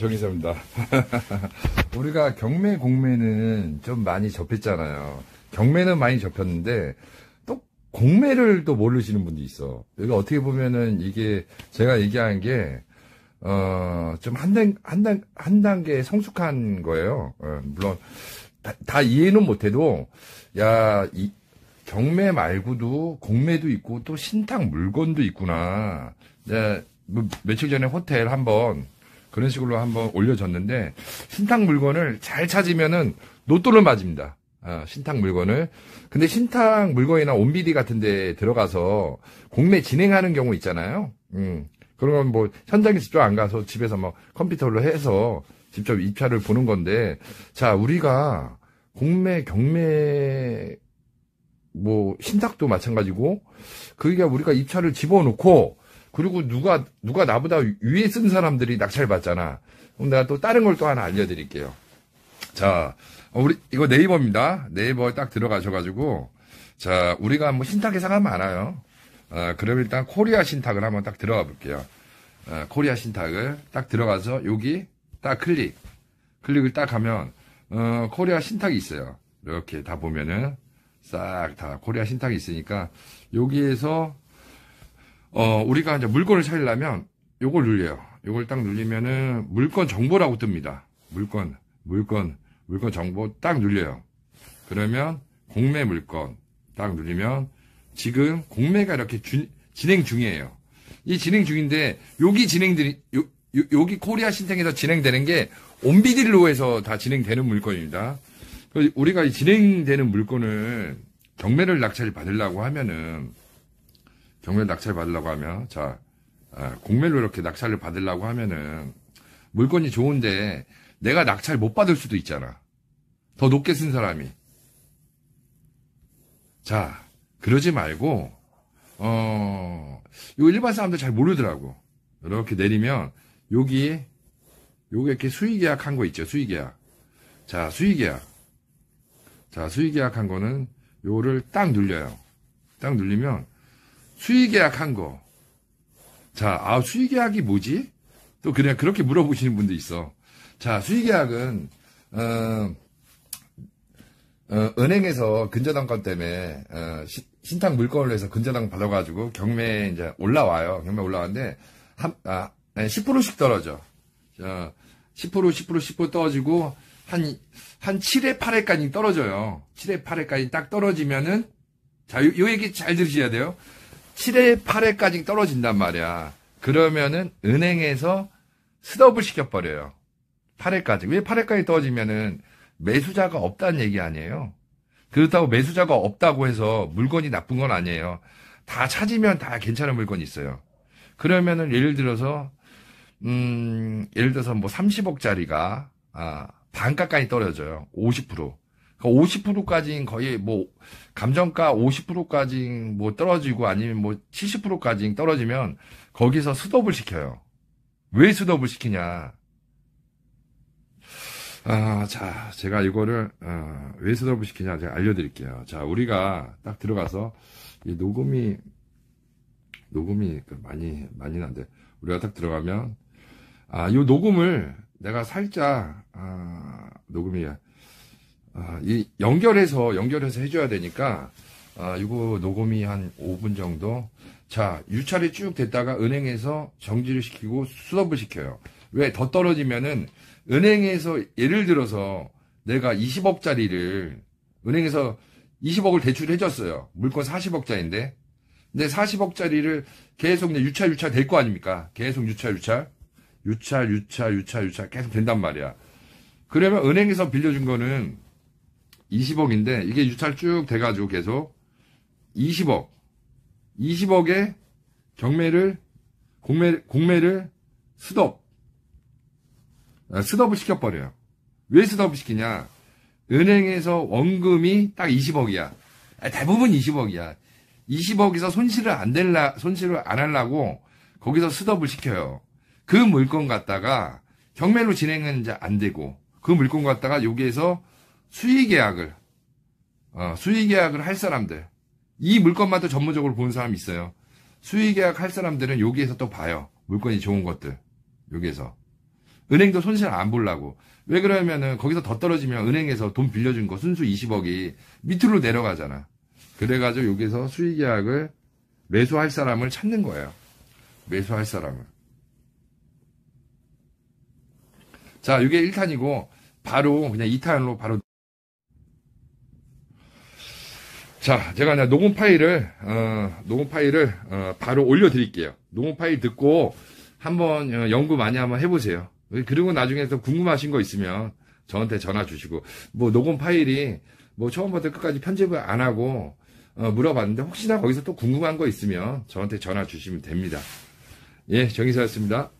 정의사입니다. 우리가 경매 공매는 좀 많이 접했잖아요. 경매는 많이 접혔는데 또 공매를 또 모르시는 분도 있어. 여기 어떻게 보면은 이게 제가 얘기한 게 어, 좀 한 단, 한 단, 한 단계 성숙한 거예요. 어, 물론, 다, 다, 이해는 못해도, 야, 이, 경매 말고도 공매도 있고 또 신탁 물건도 있구나. 네, 뭐 며칠 전에 호텔 한번 그런 식으로 한번 올려줬는데 신탁 물건을 잘 찾으면은 노또를 맞습니다. 어, 신탁 물건을. 근데 신탁 물건이나 온비디 같은 데 들어가서 공매 진행하는 경우 있잖아요. 음. 그러면뭐 현장에 직접 안 가서 집에서 뭐 컴퓨터로 해서 직접 입찰을 보는 건데 자, 우리가 공매 경매 뭐 신탁도 마찬가지고 그러니 우리가 입찰을 집어넣고 그리고 누가 누가 나보다 위에 쓴 사람들이 낙찰받잖아. 그럼 내가 또 다른 걸 또 하나 알려드릴게요. 자, 우리 이거 네이버입니다. 네이버에 딱 들어가셔가지고 자 우리가 뭐 신탁 예상은 많아요. 아, 그럼 일단 코리아 신탁을 한번 딱 들어가 볼게요. 아, 코리아 신탁을 딱 들어가서 여기 딱 클릭 클릭을 딱 하면 어, 코리아 신탁이 있어요. 이렇게 다 보면은 싹 다 코리아 신탁이 있으니까 여기에서 어, 우리가 이제 물건을 찾으려면 요걸 눌려요. 요걸 딱 눌리면은 물건 정보라고 뜹니다. 물건, 물건, 물건 정보 딱 눌려요. 그러면 공매 물건 딱 누르면 지금 공매가 이렇게 주, 진행 중이에요. 이 진행 중인데 여기 진행들이 여기 코리아 신탱에서 진행되는 게 온비딜로에서 다 진행되는 물건입니다. 우리가 진행되는 물건을 경매를 낙찰을 받으려고 하면은 정면 낙찰 받으려고 하면 자 아, 공매로 이렇게 낙찰을 받으려고 하면은 물건이 좋은데 내가 낙찰 못 받을 수도 있잖아. 더 높게 쓴 사람이. 자 그러지 말고 어 이거 일반 사람들 잘 모르더라고. 이렇게 내리면 여기 여기 이렇게 수의계약 한 거 있죠 수의계약. 자 수의계약. 자 수의계약 한 거는 요거를 딱 눌려요. 딱 눌리면 수의계약 한 거. 자, 아, 수의계약이 뭐지? 또 그냥 그렇게 물어보시는 분도 있어. 자, 수의계약은, 어, 어, 은행에서 근저당권 때문에, 어, 시, 신탁 물건을 해서 근저당 받아가지고 경매에 이제 올라와요. 경매 올라왔는데, 한, 아, 10%씩 떨어져. 자, 10%, 10%, 10% 떨어지고, 한, 한 7회, 8회까지 떨어져요. 7회, 8회까지 딱 떨어지면은, 자, 요, 요 얘기 잘 들으셔야 돼요. 7회, 8회까지 떨어진단 말이야. 그러면은 은행에서 스톱을 시켜버려요. 8회까지. 왜 8회까지 떨어지면은 매수자가 없다는 얘기 아니에요. 그렇다고 매수자가 없다고 해서 물건이 나쁜 건 아니에요. 다 찾으면 다 괜찮은 물건이 있어요. 그러면은 예를 들어서 음, 예를 들어서 뭐 30억짜리가 아, 반 가까이 떨어져요. 50%. 50%까지는 그러니까 거의 뭐 감정가 5 0까지뭐 떨어지고 아니면 뭐 7 0까지 떨어지면 거기서 수덥을 시켜요. 왜 수덥을 시키냐? 아, 자, 제가 이거를 어, 왜 수덥을 시키냐 제가 알려드릴게요. 자, 우리가 딱 들어가서 이 녹음이 녹음이 그 많이 많이 난데 우리가 딱 들어가면 아, 이 녹음을 내가 살짝 아, 녹음이 야 아, 이 연결해서 연결해서 해줘야 되니까 아, 이거 녹음이 한 5분 정도. 자, 유찰이 쭉 됐다가 은행에서 정지를 시키고 수업을 시켜요. 왜 더 떨어지면은 은행에서 예를 들어서 내가 20억짜리를 은행에서 20억을 대출해줬어요. 물건 40억짜리인데. 근데 40억짜리를 계속 유찰 유찰 될 거 아닙니까? 계속 유찰 유찰. 유찰 유찰 유찰 유찰 계속 된단 말이야. 그러면 은행에서 빌려준 거는 20억인데 이게 유찰 쭉 돼가지고 계속 20억, 20억에 경매를 공매 공매를 스톱 아, 스톱을 시켜버려요. 왜 스톱을 시키냐? 은행에서 원금이 딱 20억이야. 아, 대부분 20억이야. 20억에서 손실을 안 될라 손실을 안 하려고 거기서 스톱을 시켜요. 그 물건 갖다가 경매로 진행은 이제 안 되고 그 물건 갖다가 여기에서 수의 계약을 어, 수의 계약을 할 사람들 이 물건만 도 전문적으로 본 사람이 있어요. 수의 계약 할 사람들은 여기에서 또 봐요. 물건이 좋은 것들 여기에서 은행도 손실 안 보려고 왜 그러냐면은 거기서 더 떨어지면 은행에서 돈 빌려준 거 순수 20억이 밑으로 내려가잖아. 그래가지고 여기서 수의 계약을 매수할 사람을 찾는 거예요. 매수할 사람을. 자, 이게 1탄이고 바로 그냥 2탄으로 바로 자, 제가 이제 녹음 파일을, 어, 녹음 파일을, 어, 바로 올려드릴게요. 녹음 파일 듣고 한번 어, 연구 많이 한번 해보세요. 그리고 나중에 또 궁금하신 거 있으면 저한테 전화 주시고, 뭐 녹음 파일이 뭐 처음부터 끝까지 편집을 안 하고, 어, 물어봤는데 혹시나 거기서 또 궁금한 거 있으면 저한테 전화 주시면 됩니다. 예, 정의사였습니다.